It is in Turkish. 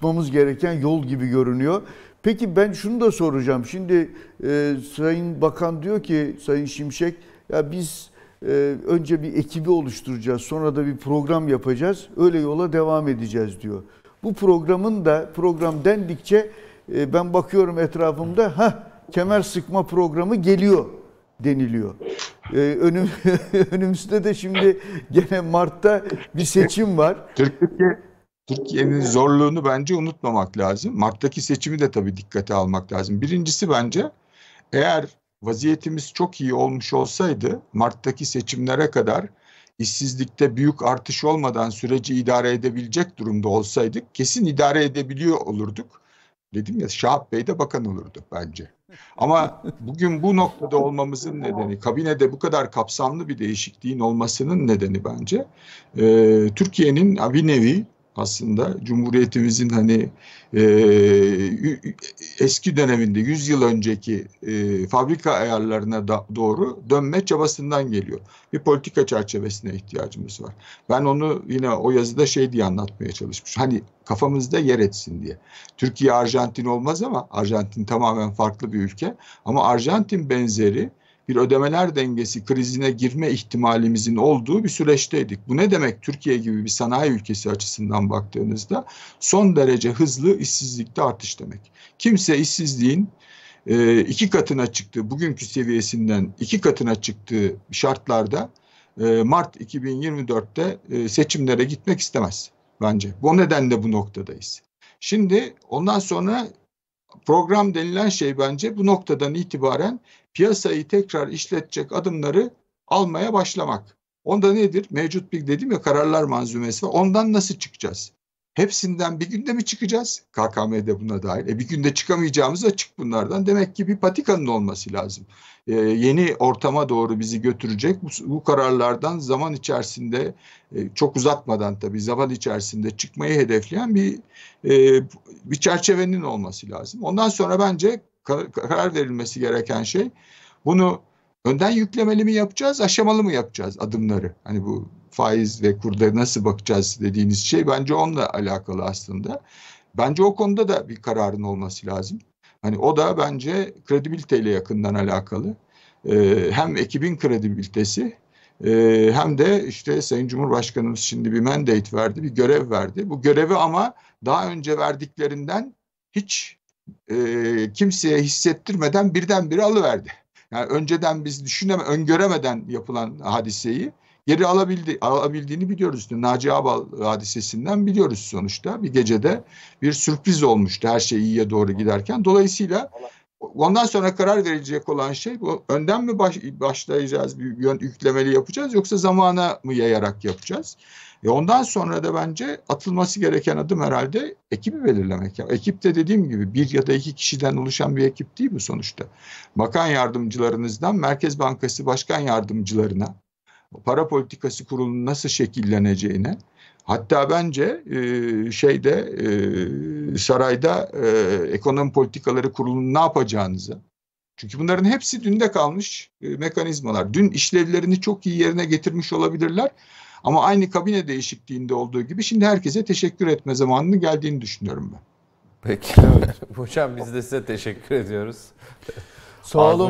tutmamız gereken yol gibi görünüyor. Peki ben şunu da soracağım. Şimdi e, Sayın Bakan diyor ki Sayın Şimşek ya biz e, önce bir ekibi oluşturacağız sonra da bir program yapacağız öyle yola devam edeceğiz diyor. Bu programın da program dendikçe e, ben bakıyorum etrafımda ha kemer sıkma programı geliyor deniliyor. Ee, önüm, önümüzde de şimdi gene Mart'ta bir seçim var. Türkiye Türkiye'nin zorluğunu bence unutmamak lazım. Mart'taki seçimi de tabii dikkate almak lazım. Birincisi bence eğer vaziyetimiz çok iyi olmuş olsaydı Mart'taki seçimlere kadar işsizlikte büyük artış olmadan süreci idare edebilecek durumda olsaydık kesin idare edebiliyor olurduk. Dedim ya Şahap Bey de bakan olurdu bence. Ama bugün bu noktada olmamızın nedeni, kabinede bu kadar kapsamlı bir değişikliğin olmasının nedeni bence e, Türkiye'nin bir nevi aslında Cumhuriyetimizin hani e, eski döneminde 100 yıl önceki e, fabrika ayarlarına da, doğru dönme çabasından geliyor. Bir politika çerçevesine ihtiyacımız var. Ben onu yine o yazıda şey diye anlatmaya çalışmış. Hani kafamızda yer etsin diye. Türkiye Arjantin olmaz ama Arjantin tamamen farklı bir ülke. Ama Arjantin benzeri bir ödemeler dengesi krizine girme ihtimalimizin olduğu bir süreçteydik. Bu ne demek Türkiye gibi bir sanayi ülkesi açısından baktığınızda son derece hızlı işsizlikte artış demek. Kimse işsizliğin e, iki katına çıktığı, bugünkü seviyesinden iki katına çıktığı şartlarda e, Mart 2024'te e, seçimlere gitmek istemez bence. Bu nedenle bu noktadayız. Şimdi ondan sonra program denilen şey bence bu noktadan itibaren piyasayı tekrar işletecek adımları almaya başlamak. Onda nedir? Mevcut bir dedim ya kararlar manzumesi Ondan nasıl çıkacağız? Hepsinden bir günde mi çıkacağız? KKM'de buna dahil. E bir günde çıkamayacağımız açık bunlardan. Demek ki bir patikanın olması lazım. E, yeni ortama doğru bizi götürecek bu, bu kararlardan zaman içerisinde e, çok uzatmadan tabii zaman içerisinde çıkmayı hedefleyen bir e, bir çerçevenin olması lazım. Ondan sonra bence karar verilmesi gereken şey bunu önden yüklemeli mi yapacağız, aşamalı mı yapacağız adımları? Hani bu faiz ve kurda nasıl bakacağız dediğiniz şey bence onunla alakalı aslında. Bence o konuda da bir kararın olması lazım. Hani o da bence kredibiliteyle yakından alakalı. Ee, hem ekibin kredibilitesi e, hem de işte Sayın Cumhurbaşkanımız şimdi bir mandate verdi, bir görev verdi. Bu görevi ama daha önce verdiklerinden hiç e, kimseye hissettirmeden birdenbire alıverdi yani önceden biz düşüneme öngöremeden yapılan hadiseyi geri alabildi, alabildiğini biliyoruz. Naci Abal hadisesinden biliyoruz sonuçta. Bir gecede bir sürpriz olmuştu her şey iyiye doğru giderken. Dolayısıyla Ondan sonra karar verilecek olan şey bu önden mi baş, başlayacağız bir yön yüklemeli yapacağız yoksa zamana mı yayarak yapacağız? E ondan sonra da bence atılması gereken adım herhalde ekibi belirlemek. Ya. Ekip de dediğim gibi bir ya da iki kişiden oluşan bir ekip değil bu sonuçta. Bakan yardımcılarınızdan Merkez Bankası Başkan Yardımcılarına, para politikası kurulunun nasıl şekilleneceğine, Hatta bence e, şeyde e, sarayda e, ekonomi politikaları kurulunun ne yapacağınızı. Çünkü bunların hepsi dünde kalmış e, mekanizmalar. Dün işlevlerini çok iyi yerine getirmiş olabilirler. Ama aynı kabine değişikliğinde olduğu gibi şimdi herkese teşekkür etme zamanının geldiğini düşünüyorum ben. Peki. Hocam biz de size teşekkür ediyoruz. Sağ olun.